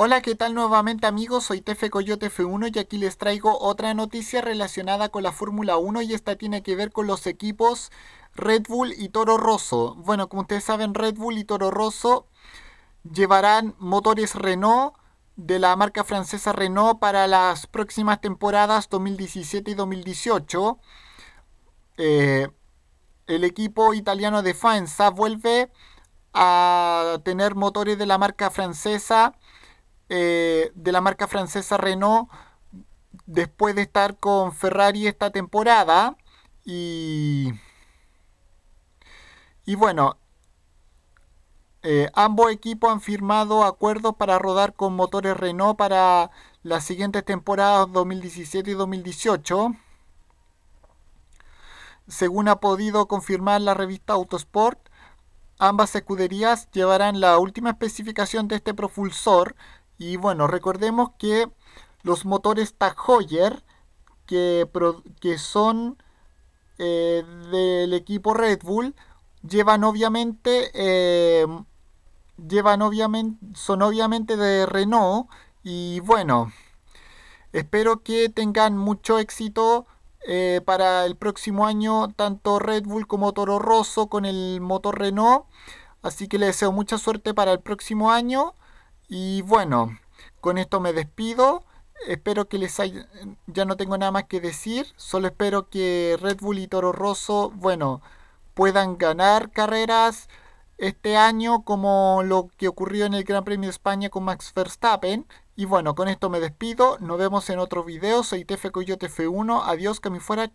Hola, ¿qué tal nuevamente amigos? Soy Tefe Coyote F1 y aquí les traigo otra noticia relacionada con la Fórmula 1 y esta tiene que ver con los equipos Red Bull y Toro Rosso. Bueno, como ustedes saben, Red Bull y Toro Rosso llevarán motores Renault de la marca francesa Renault para las próximas temporadas 2017 y 2018. Eh, el equipo italiano de Faenza vuelve a tener motores de la marca francesa eh, de la marca francesa Renault después de estar con Ferrari esta temporada. Y, bueno, eh, ambos equipos han firmado acuerdos para rodar con motores Renault para las siguientes temporadas 2017 y 2018. Según ha podido confirmar la revista Autosport, ambas escuderías llevarán la última especificación de este propulsor y bueno, recordemos que los motores Tag Heuer, que, son eh, del equipo Red Bull, llevan obviamente, eh, llevan obviamente, son obviamente de Renault. Y bueno, espero que tengan mucho éxito eh, para el próximo año, tanto Red Bull como Toro Rosso con el motor Renault. Así que les deseo mucha suerte para el próximo año. Y bueno, con esto me despido. Espero que les haya... Ya no tengo nada más que decir. Solo espero que Red Bull y Toro Rosso, bueno, puedan ganar carreras este año como lo que ocurrió en el Gran Premio de España con Max Verstappen. Y bueno, con esto me despido. Nos vemos en otro video. Soy TF Coyote F1. Adiós, que me fuera.